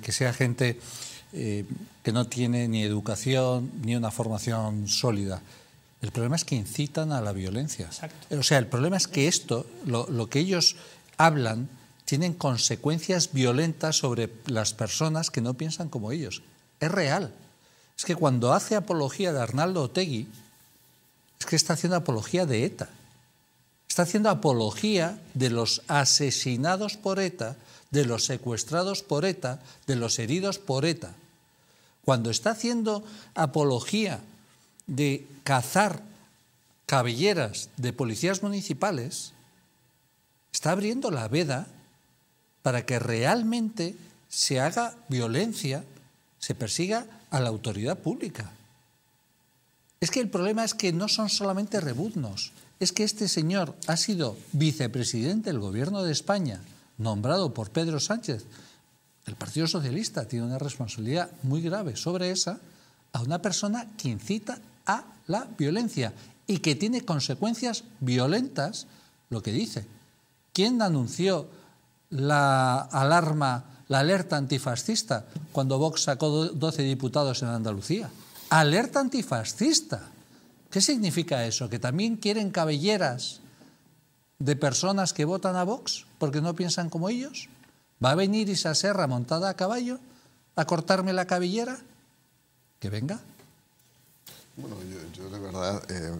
que, sea gente eh, que no tiene ni educación ni una formación sólida. El problema es que incitan a la violencia. O sea, el problema es que esto, lo, lo que ellos hablan, tienen consecuencias violentas sobre las personas que no piensan como ellos. Es real. Es que cuando hace apología de Arnaldo Otegui, es que está haciendo apología de ETA. Está haciendo apología de los asesinados por ETA, de los secuestrados por ETA, de los heridos por ETA. Cuando está haciendo apología de cazar cabelleras de policías municipales, está abriendo la veda para que realmente se haga violencia, se persiga a la autoridad pública. Es que el problema es que no son solamente rebuznos, es que este señor ha sido vicepresidente del gobierno de España, nombrado por Pedro Sánchez. El Partido Socialista tiene una responsabilidad muy grave sobre esa a una persona que incita a la violencia y que tiene consecuencias violentas lo que dice. ¿Quién anunció la alarma, la alerta antifascista cuando Vox sacó 12 diputados en Andalucía? Alerta antifascista. ¿Qué significa eso? ¿Que también quieren cabelleras de personas que votan a Vox porque no piensan como ellos? ¿Va a venir Isa Serra montada a caballo a cortarme la cabellera? Que venga. Bueno, yo, de verdad... Eh,